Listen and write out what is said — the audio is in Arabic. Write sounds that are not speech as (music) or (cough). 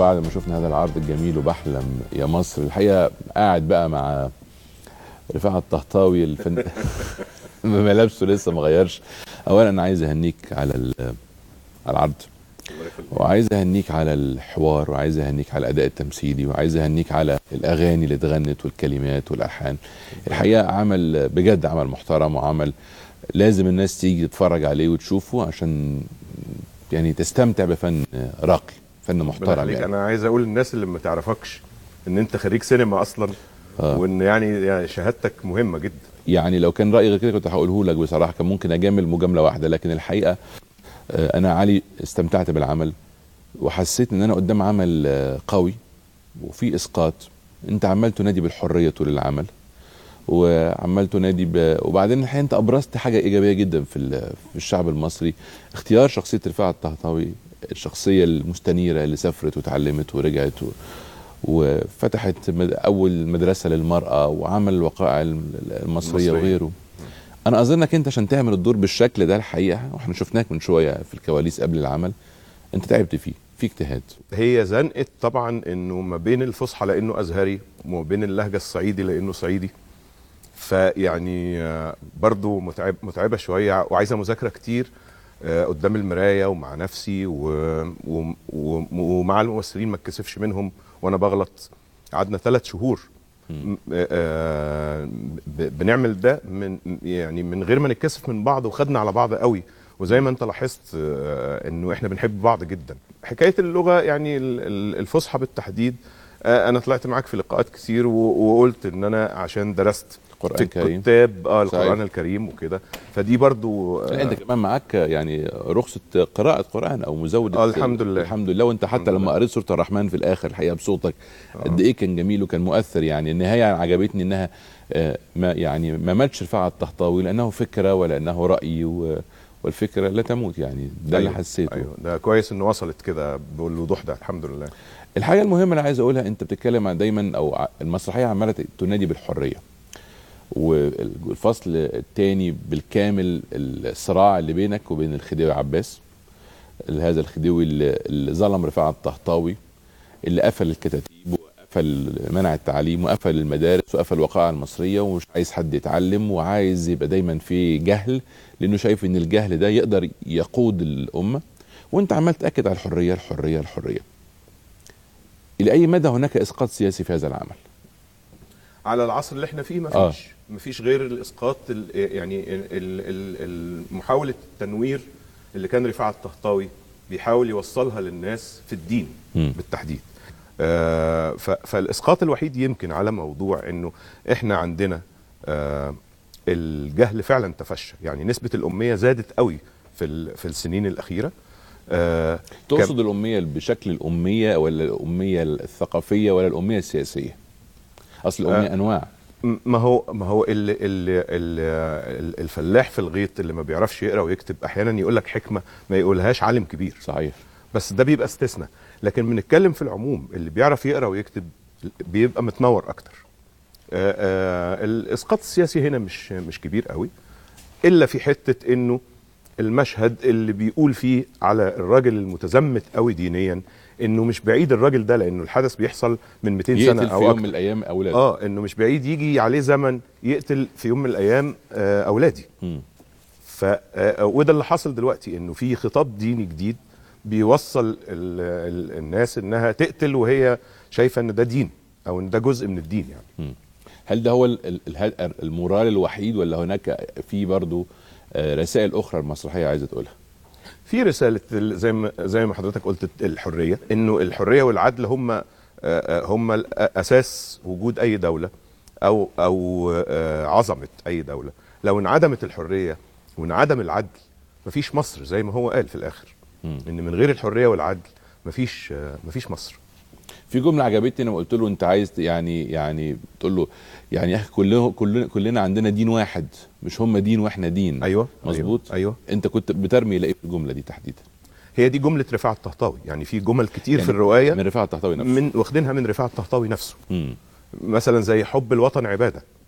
بعد ما شفنا هذا العرض الجميل وبحلم يا مصر الحقيقه قاعد بقى مع رفاعة الطهطاوي الفن (laughs) ملابسه لسه ما غيرش اولا انا عايز اهنيك على العرض وعايز اهنيك على الحوار وعايز اهنيك على الاداء التمثيلي وعايز اهنيك على الاغاني اللي اتغنت والكلمات والالحان الحقيقه عمل بجد عمل محترم وعمل لازم الناس تيجي تتفرج عليه وتشوفه عشان يعني تستمتع بفن راقي فن محترم يعني انا عايز اقول للناس اللي ما تعرفكش ان انت خريج سينما اصلا آه. وان يعني, يعني شهادتك مهمه جدا يعني لو كان رايي غير كده كنت هقوله لك بصراحه كان ممكن اجامل مجامله واحده لكن الحقيقه آه، انا علي استمتعت بالعمل وحسيت ان انا قدام عمل آه، قوي وفي اسقاط انت عمال تنادي بالحريه طول العمل وعمال تنادي ب... وبعدين الحقيقه انت ابرزت حاجه ايجابيه جدا في في الشعب المصري اختيار شخصيه رفاعه الطهطاوي الشخصيه المستنيره اللي سافرت وتعلمت ورجعت و... وفتحت مد... اول مدرسه للمراه وعمل الوقائع المصريه وغيره انا اظنك انت عشان تعمل الدور بالشكل ده الحقيقه واحنا شفناك من شويه في الكواليس قبل العمل انت تعبت فيه في اجتهاد هي زنقت طبعا انه ما بين الفصحى لانه ازهري وما بين اللهجه الصعيدي لانه صعيدي فيعني آه، برضو متعب متعبه شويه وعايزه مذاكره كتير آه، قدام المرايه ومع نفسي ومع الممثلين ما اتكسفش منهم وانا بغلط قعدنا ثلاث شهور آه، بنعمل ده من يعني من غير ما نتكسف من بعض وخدنا على بعض قوي وزي ما انت لاحظت انه احنا بنحب بعض جدا حكايه اللغه يعني الفصحى بالتحديد آه، انا طلعت معاك في لقاءات كتير وقلت ان انا عشان درست القران الكريم كتاب اه القران الكريم وكده فدي برضو آه انت كمان معاك يعني رخصه قراءه قران او مزود اه الحمد لله الحمد لله وانت حتى لما قريت سوره الرحمن في الاخر الحقيقه بصوتك آه. قد آه. ايه كان جميل وكان مؤثر يعني النهايه عجبتني انها آه ما يعني ما ماتش رفاعه الطهطاوي لانه فكره ولانه راي و والفكره لا تموت يعني ده أيوه اللي حسيته أيوه ده كويس انه وصلت كده بالوضوح ده الحمد لله الحاجه المهمه اللي عايز اقولها انت بتتكلم عن دايما او المسرحيه عماله تنادي بالحريه والفصل الثاني بالكامل الصراع اللي بينك وبين الخديوي عباس هذا الخديوي اللي ظلم رفاعة الطهطاوي اللي قفل الكتاتيب وقفل منع التعليم وقفل المدارس وقفل الوقائع المصريه ومش عايز حد يتعلم وعايز يبقى دايما في جهل لانه شايف ان الجهل ده يقدر يقود الامه وانت عمال تاكد على الحريه الحريه الحريه الى اي مدى هناك اسقاط سياسي في هذا العمل؟ على العصر اللي احنا فيه مفيش آه. مفيش غير الاسقاط يعني محاوله التنوير اللي كان رفاعه الطهطاوي بيحاول يوصلها للناس في الدين م. بالتحديد آه فالاسقاط الوحيد يمكن على موضوع انه احنا عندنا آه الجهل فعلا تفشى يعني نسبه الاميه زادت قوي في في السنين الاخيره آه، تقصد الاميه بشكل الاميه ولا الاميه الثقافيه ولا الاميه السياسيه اصل الاميه آه انواع ما هو ما هو اللي اللي ال الفلاح في الغيط اللي ما بيعرفش يقرا ويكتب احيانا يقول لك حكمه ما يقولهاش عالم كبير صحيح بس ده بيبقى استثناء لكن بنتكلم في العموم اللي بيعرف يقرا ويكتب بيبقى متنور اكتر آآ آه، آآ آه، الاسقاط السياسي هنا مش مش كبير قوي الا في حته انه المشهد اللي بيقول فيه على الراجل المتزمت قوي دينيا انه مش بعيد الراجل ده لانه الحدث بيحصل من 200 سنه او في يوم من الايام اولادي اه انه مش بعيد يجي عليه زمن يقتل في يوم من الايام آه اولادي ف آه، آه، وده اللي حصل دلوقتي انه في خطاب ديني جديد بيوصل الـ الـ الناس انها تقتل وهي شايفه ان ده دين او ان ده جزء من الدين يعني م. هل ده هو المورال الوحيد ولا هناك في برضه آه، رسائل اخرى المسرحيه عايزه تقولها في رساله زي ما زي ما حضرتك قلت الحريه انه الحريه والعدل هم آه، آه، هم اساس وجود اي دوله او او عظمه اي دوله لو انعدمت الحريه وانعدم العدل مفيش مصر زي ما هو قال في الاخر ان من غير الحريه والعدل مفيش مفيش مصر في جمله عجبتني لما قلت له انت عايز يعني يعني تقول له يعني يا اخي كله كلنا كلنا عندنا دين واحد مش هم دين واحنا دين ايوه, أيوة، مظبوط أيوة, ايوه انت كنت بترمي لايه في الجمله دي تحديدا هي دي جمله رفاعه الطهطاوي يعني في جمل كتير يعني في الروايه من رفاعه الطهطاوي نفسه من واخدينها من رفاعه الطهطاوي نفسه مم. مثلا زي حب الوطن عباده